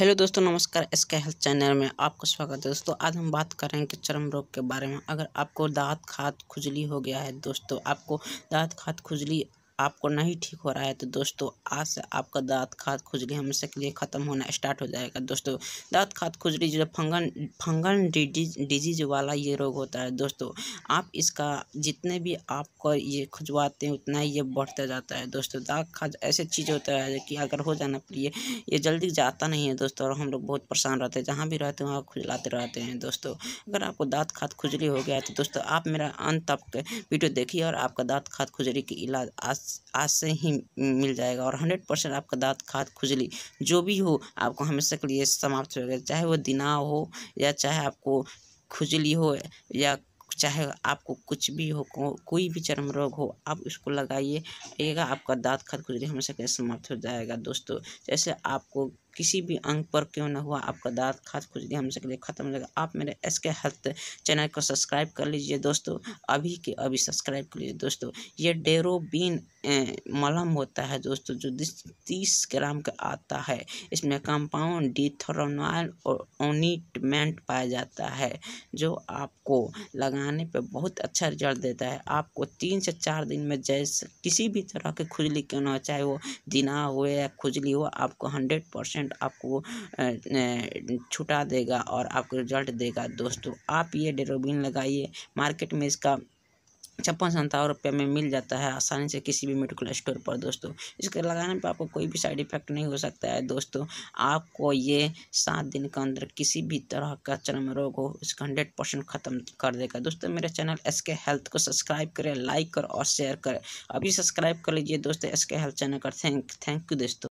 hello दोस्तों नमस्कार S के हेल्थ चैनल में आपका स्वागत है दोस्तों आज हम बात कर रहे हैं कि चरम रोग के बारे में अगर आपको दांत खाद खुजली हो गया है दोस्तों आपको दांत खाद खुजली आपको नहीं ठीक हो रहा है तो दोस्तों आज से आपका दांत खाद खुजली हमेशा के लिए ख़त्म होना स्टार्ट हो जाएगा दोस्तों दांत खाद खुजली जो फंगन फंगन डिजीज डिजीज वाला ये रोग होता है दोस्तों आप इसका जितने भी आपको ये खुजवाते हैं उतना ही ये बढ़ता जाता है दोस्तों दांत खाद ऐसे चीज़ होता है कि अगर हो जाना प्रिय ये जल्दी जाता नहीं है दोस्तों और हम लोग बहुत परेशान रहते हैं जहाँ भी रहते हैं वहाँ खुजलाते रहते हैं दोस्तों अगर आपको दांत खाद खुजली हो गया तो दोस्तों आप मेरा अंत तक वीडियो देखिए और आपका दांत खाद खुजली की इलाज आज आज से ही मिल जाएगा और हंड्रेड परसेंट आपका दांत खाद खुजली जो भी हो आपको हमेशा के लिए समाप्त हो गया चाहे वो दिनाव हो या चाहे आपको खुजली हो या चाहे आपको कुछ भी हो को, कोई भी चर्म रोग हो आप उसको लगाइए लगाइएगा आपका दांत खाद खुजली हमेशा के लिए समाप्त हो जाएगा दोस्तों जैसे आपको किसी भी अंग पर क्यों ना हुआ आपका दाद कुछ खुजली हमसे के लिए ख़त्म हो जाएगा आप मेरे एस के हेल्थ चैनल को सब्सक्राइब कर लीजिए दोस्तों अभी के अभी सब्सक्राइब कर लीजिए दोस्तों ये डेरोबीन मलम होता है दोस्तों जो तीस ग्राम का आता है इसमें कंपाउंड डिथोरनॉल और ओनिटमेंट पाया जाता है जो आपको लगाने पर बहुत अच्छा रिजल्ट देता है आपको तीन से चार दिन में जैसे किसी भी तरह की खुजली क्यों ना हो चाहे वो दिना हुए या खुजली हो आपको हंड्रेड परसेंट परसेंट आपको छुटा देगा और आपको रिजल्ट देगा दोस्तों आप ये डेरोबिन लगाइए मार्केट में इसका छप्पन सत्तावन रुपये में मिल जाता है आसानी से किसी भी मेडिकल स्टोर पर दोस्तों इसके लगाने पर आपको कोई भी साइड इफेक्ट नहीं हो सकता है दोस्तों आपको ये सात दिन के अंदर किसी भी तरह का चरम रोग हो इसका हंड्रेड परसेंट खत्म कर देगा दोस्तों मेरे चैनल एस के हेल्थ को सब्सक्राइब करें लाइक करें और शेयर करें अभी सब्सक्राइब कर लीजिए दोस्तों एस हेल्थ चैनल का थैंक थैंक यू दोस्तों